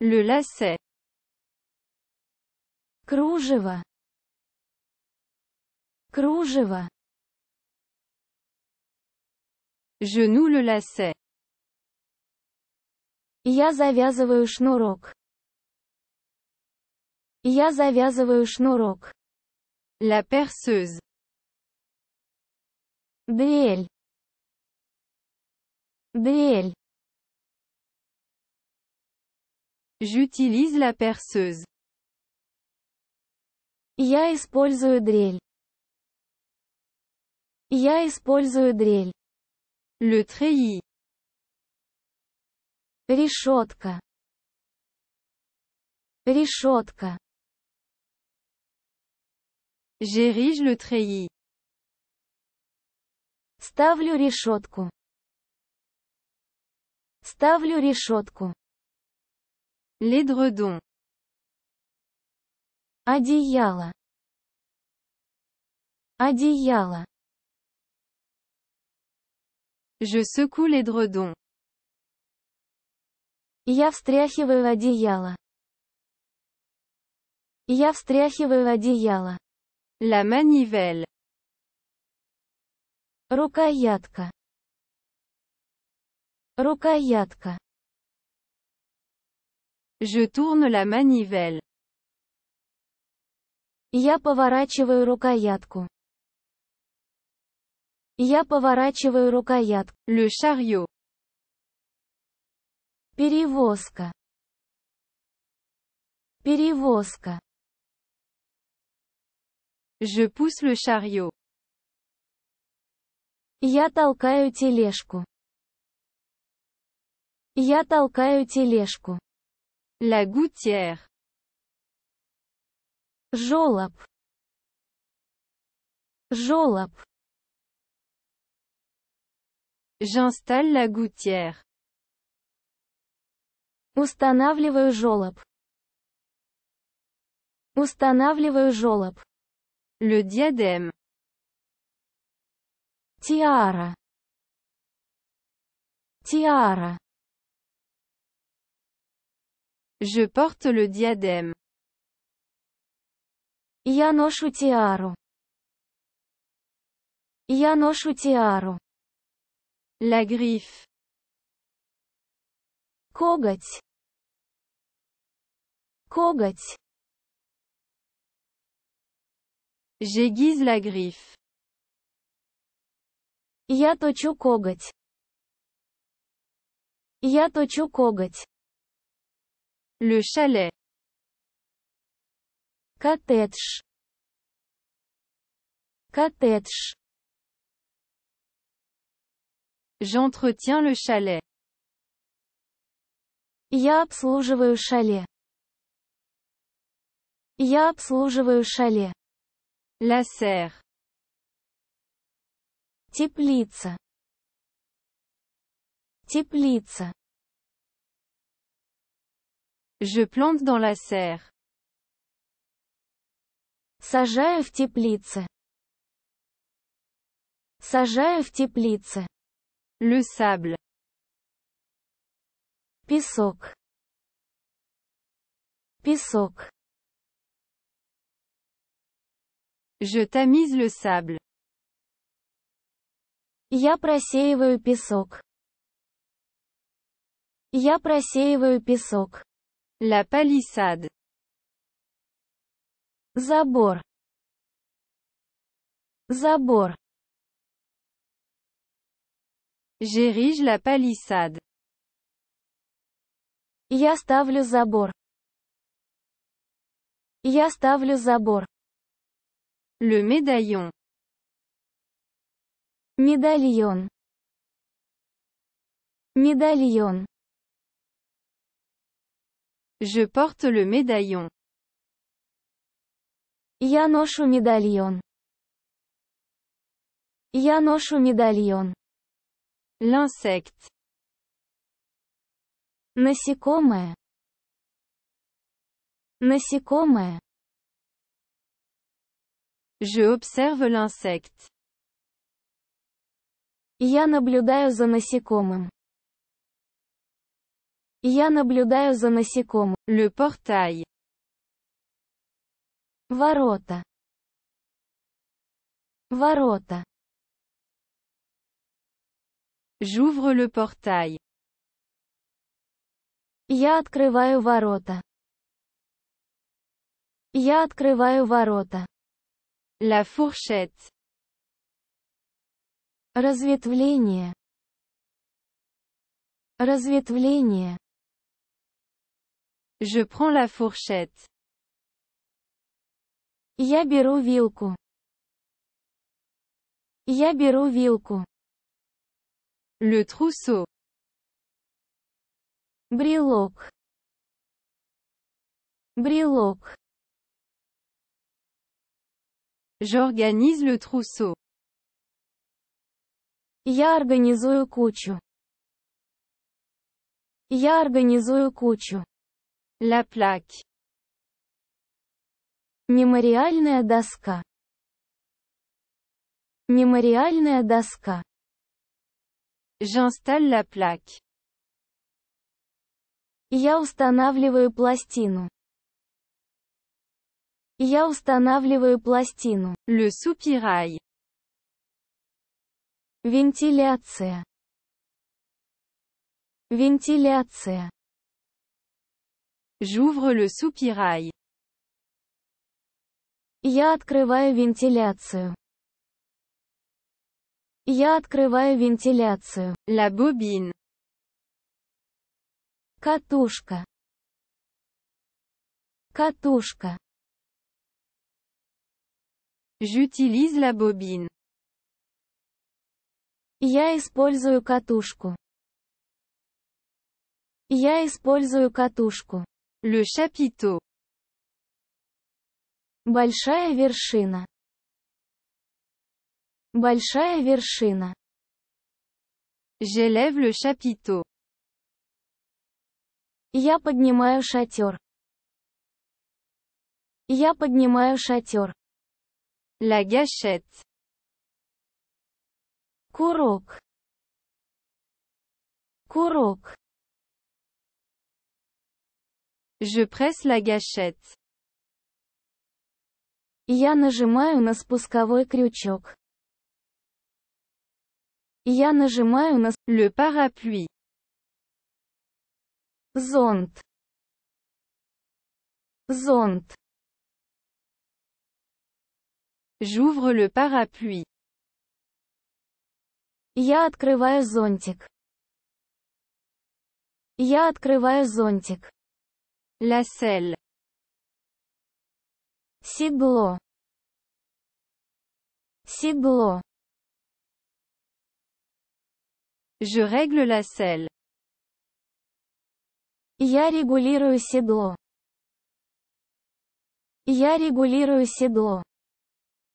люлясе, кружево, кружево, Жену люлясе. Я завязываю шнурок. Я завязываю шнурок. La perceuse. Дуэль. Дуэль. J'utilise la perceuse. Я использую дрель. Я использую дрель. Le treillis. Решетка. Решетка. J'érige le treillis. Ставлю решетку. Ставлю решетку. L'édredon. Одеяло. Одеяло. Je secoue l'édredon. Я встряхиваю одеяло. Я встряхиваю одеяло. La manivelle. Рукоятка. Рукоятка. Je tourne la manivelle. Я поворачиваю рукоятку. Я поворачиваю рукоятку. Le chariot. Перевозка. Перевозка. Je pousse le chariot. Я толкаю тележку. Я толкаю тележку. La gouttière. Жолоб. Жолоб. J'installe la gouttière. Устанавливаю жолоб. Устанавливаю жолоб. Le diadème. Тиара. Тиара. Je porte le diadème. Я ношу тиару. Я ношу тиару. La griffe. Коготь. Коготь. J'aiguise la griffe. Я точу коготь. Я точу коготь. Le chalet. Коттедж. Коттедж. J'entretiens le chalet. Я обслуживаю шале. Я обслуживаю шале. La serre. Теплица. Теплица. Je plante dans la serre. Сажаю в теплице. Сажаю в теплице. Le sable. Песок. Песок. Je tamise le sable. Я просеиваю песок. Я просеиваю песок. La palissade. Забор. Забор. J'érige la palissade. Я ставлю забор. Я ставлю забор. Le médaillon. Медальон. Медальон. Je porte le médaillon. Я ношу медальон. Я ношу медальон. L'insecte. Насекомое. Насекомое. Je observe l'insecte. Я наблюдаю за насекомым. Я наблюдаю за насекомым. Le portail. Ворота. Ворота. J'ouvre le portail. Я открываю ворота. Я открываю ворота. La fourchette. Разветвление. Разветвление. Je prends la fourchette. Я беру вилку. Я беру вилку. Le trousseau. Брелок. Брелок. J'organise le trousseau. Я организую кучу. Я организую кучу. Ля плаки. Мемориальная доска. Мемориальная доска. J'installe la plaque. Я устанавливаю пластину. Я устанавливаю пластину. Le soupirail. Вентиляция. Вентиляция. J'ouvre le soupirail. Я открываю вентиляцию. Я открываю вентиляцию. La bobine. Катушка. Катушка. J'utilise la bobine. Я использую катушку. Я использую катушку. Le chapiteau. Большая вершина. Большая вершина. J'élève le chapiteau. Я поднимаю шатер. Я поднимаю шатер. La gâchette. Курок. Курок. Je presse la gâchette. Я нажимаю на спусковой крючок. Я нажимаю на le parapluie. Зонт. Зонт. J'ouvre le parapluie. Я открываю зонтик. Я открываю зонтик. La selle. Седло. Седло. Je règle la selle. Я регулирую седло. Я регулирую седло.